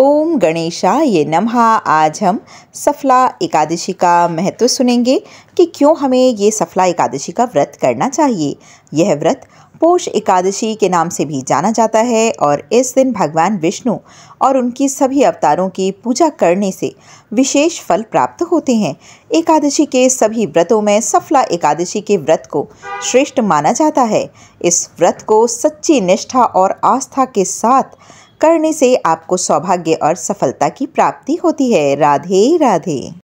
ओम गणेशा ये नमः आज हम सफला एकादशी का महत्व सुनेंगे कि क्यों हमें ये सफला एकादशी का व्रत करना चाहिए यह व्रत पोष एकादशी के नाम से भी जाना जाता है और इस दिन भगवान विष्णु और उनकी सभी अवतारों की पूजा करने से विशेष फल प्राप्त होते हैं एकादशी के सभी व्रतों में सफला एकादशी के व्रत को श्रेष्ठ माना जाता है इस व्रत को सच्ची निष्ठा और आस्था के साथ करने से आपको सौभाग्य और सफलता की प्राप्ति होती है राधे राधे